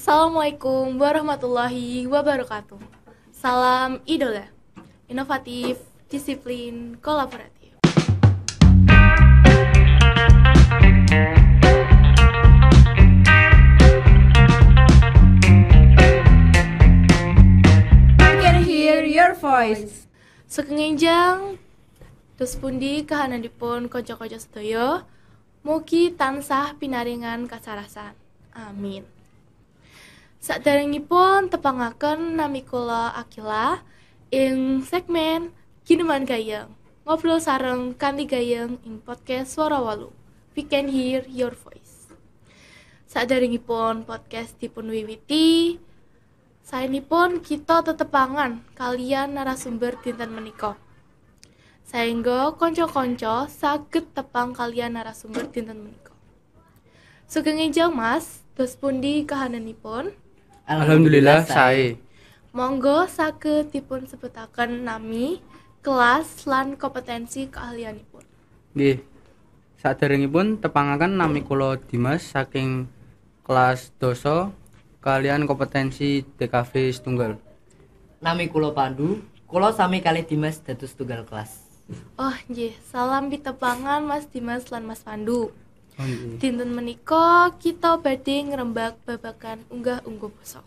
Assalamualaikum warahmatullahi wabarakatuh. Salam idola, ya. inovatif, disiplin, kolaboratif. I can hear your voice. Sekengenjang, dus pundi kocok kanca-kanca sedaya, mugi tansah pinaringan kasarasan. Amin. Saderengipun tepangaken nami kula Akila ing segmen Kinuman Gayeng. Ngobrol sareng kanthi gayeng ing podcast Suara Walu. We can hear your voice. Saderengipun podcast dipun wiwiti pun kita tetepangan kalian narasumber dinten menika. Saengga konco-konco saged tepang kalian narasumber dinten menika. Sugeng ijang Mas, dos pundi kahananipun? Alhamdulillah saya. Monggo sake dipun sebutakan nami, kelas lan kompetensi keahlianipun. Nggih. tepang akan nami kulo Dimas saking kelas doso kalian kompetensi DKV setunggal. Nami kulo Pandu, kulo sami kali Dimas status tunggal kelas. Oh nggih, salam di tepangan Mas Dimas dan Mas Pandu. Oh, iya. Dinten menika kita badhe ngrembak babakan unggah-ungguh basa.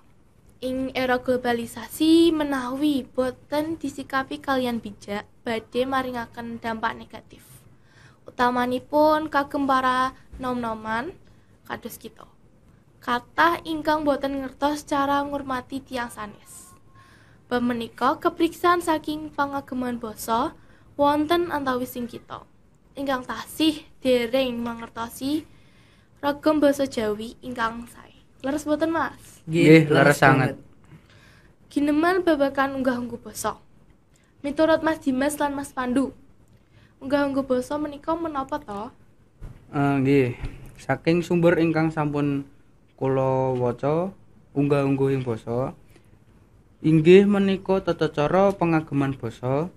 Ing era globalisasi menawi boten disikapi kalian bijak badhe maringaken dampak negatif. Utamanipun kagem para nom-noman kados kita. Kata ingkang boten ngertos cara ngurmati tiang sanes. Pemenika kepriksan saking pangageman basa wonten antawising kita ingkang tasih dereng mangertosi ragam basa Jawi ingkang sae. Leres boten, Mas? Nggih, leres sangat Gineman babakan unggah-ungguh basa. Miturut Mas Dimas lan Mas Pandu, unggah-ungguh basa menika menapa to? Uh, saking sumber ingkang sampun kula waca unggah-ungguh ing basa inggih menika tata cara pengageman basa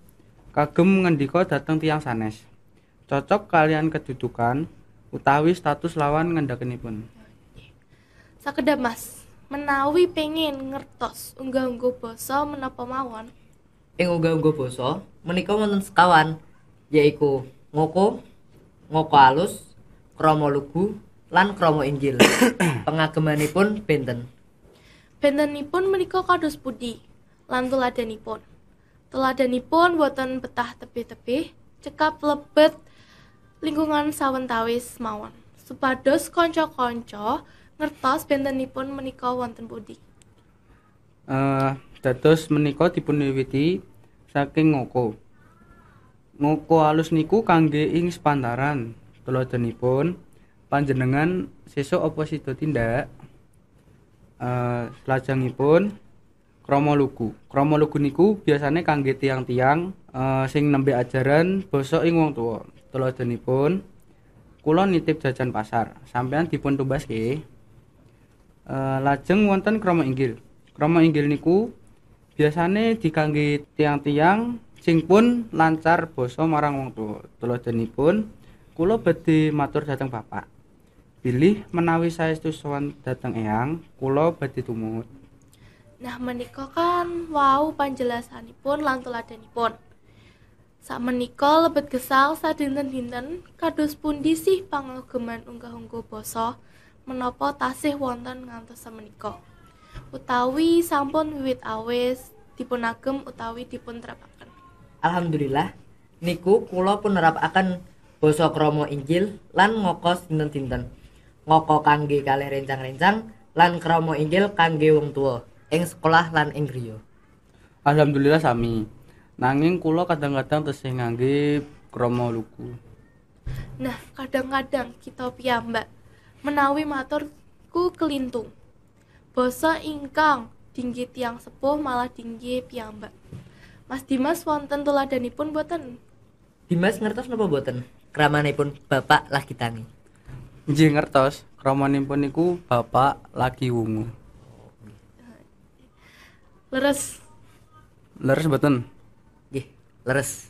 kagem ngendika dhateng tiyang sanes cocok kalian kedudukan utawi status lawan ngendak pun sakedap mas menawi pengen ngertos unggah-ungguh boso menapa mawon ing unggah-ungguh boso menika wonten sekawan yaiku ngoko ngoko alus kromo lugu lan kromo injil pun benten bentenipun menika kados budi lan teladanipun teladanipun buatan betah tepi-tepi cekap lebet lingkungan sawentawis mawon supados konco-konco ngertos bentenipun menika wonten pundi uh, dados menika dipun wiwiti saking ngoko ngoko alus niku kangge ing sepantaran tuladhanipun panjenengan sesuk apa sida tindak uh, selajengipun krama lugu krama lugu niku biasane kangge tiang-tiang uh, sing nembe ajaran basa ing wong tuwa Tuladhanipun kula nitip jajan pasar. Sampean dipun tumbaske. E, eh, lajeng wonten kromo inggil. Kromo inggil niku biasane dikangge tiang-tiang sing pun lancar boso marang wong tuwa. Tuladhanipun kula badhe matur datang bapak. Pilih menawi saya itu sowan datang eyang, kula beti tumut. Nah menikah kan wau panjelasanipun lan pun Sak menika lebet gesang sa dinten dinten kados pun disih panglugeman unggah-ungguh basa menapa tasih wonten ngantos semenika. Utawi sampun wiwit awis dipunagem utawi dipunterapaken. Alhamdulillah niku kula punerapaken basa krama Injil lan ngokos dinten-dinten. Ngoko kangge kalih rencang-rencang lan krama Injil kangge wong tua ing sekolah lan ing griya. Alhamdulillah sami. Nanging kula kadang-kadang tesih ngangge kromo luku. Nah, kadang-kadang kita piyambak menawi matur kelintung. Basa ingkang tinggi tiang sepuh malah tinggi piyambak. Mas Dimas wonten tuladanipun boten? Dimas ngertos napa boten? Kramanipun Bapak lagi tangi. Nggih ngertos, kramanipun niku Bapak lagi wungu. Leres. Leres boten leres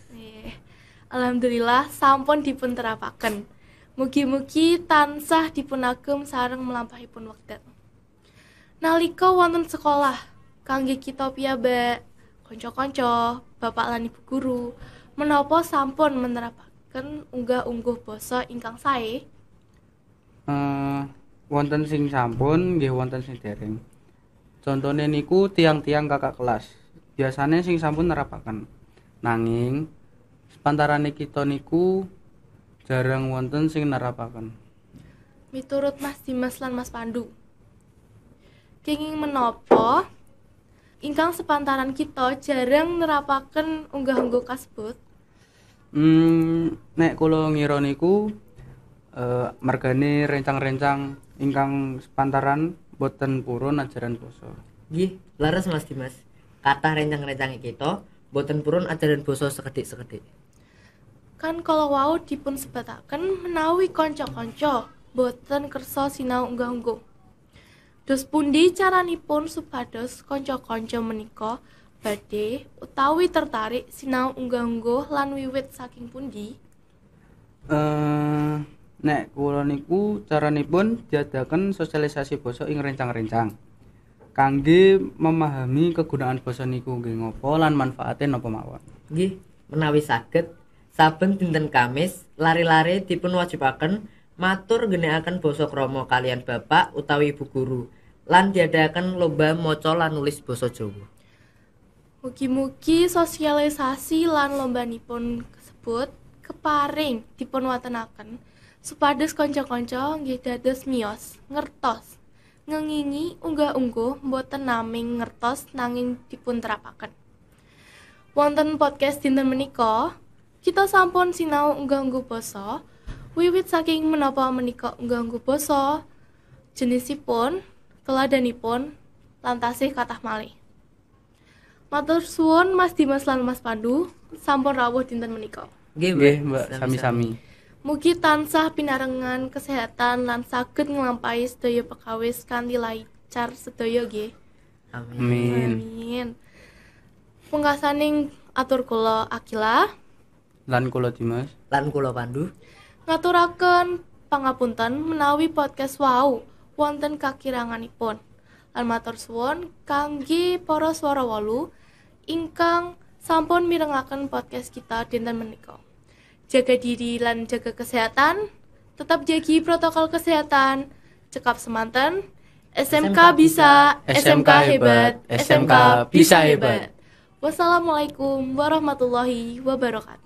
Alhamdulillah sampun dipun terapaken Mugi-mugi tansah sarang sareng pun wekdal. Nalika wonten sekolah, kangge kita piyambak, konco-konco, bapak lan ibu guru, menapa sampun menerapaken unggah-ungguh basa ingkang sae? Uh, wonten sing sampun, nggih wonten sing dereng. Contone niku tiang-tiang kakak kelas. Biasanya sing sampun nerapaken. Nanging pantarane kita niku jarang wonten sing nerapaken. Miturut Mas Dimas lan Mas Pandu. Kenging menopo, ingkang sepantaran kita jarang nerapaken unggah-ungguh kasebut? Hmm, nek kula ngira niku eh mergane rencang-rencang ingkang sepantaran boten purun ajaran poso. Nggih, laras Mas Dimas. Kata rencang-rencang kita boten purun ajaran boso seketik-seketik. Kan kalau wau dipun sebataken menawi konco-konco boten kerso sinau unggah-ungguh. Dos pundi caranipun supados konco-konco meniko, badhe utawi tertarik sinau unggah-ungguh lan wiwit saking pundi? Eh uh, nek kula niku caranipun jadakan sosialisasi boso ing rencang-rencang kangge memahami kegunaan basa niku nggih ngopo lan manfaatnya napa mawon. Nggih, menawi saged saben dinten Kamis lari-lari dipun wajibaken matur akan basa krama kalian bapak utawi ibu guru lan diadakan lomba maca lan nulis basa Jawa. Mugi-mugi sosialisasi lan lomba nipun tersebut keparing dipun watenaken supados kanca-kanca nggih dados miyos ngertos ngengingi unggah-ungguh mboten naming ngertos nanging dipun terapakan. Wonten podcast dinten menika, kita sampun sinau unggah-ungguh basa, wiwit saking menapa menika unggah-ungguh basa, jenisipun, teladanipun, lantasih katah malih. Matur suwun Mas Dimas lan Mas Pandu, sampun rawuh dinten menika. Nggih, Mbak. Sami-sami. Mugi tansah pinarengan kesehatan lan saged nglampahi sedaya pekawis kanthi lancar sedaya nggih. Amin. Amin. Pungkasaning atur kula Akila lan kula Dimas lan kula Pandu ngaturaken pangapunten menawi podcast wau wonten kakiranganipun. Lan matur suwun kangge para swara wolu ingkang sampun mirengaken podcast kita dinten menika jaga diri dan jaga kesehatan, tetap jagi protokol kesehatan, cekap semantan, SMK, bisa, SMK hebat, SMK bisa hebat. Wassalamualaikum warahmatullahi wabarakatuh.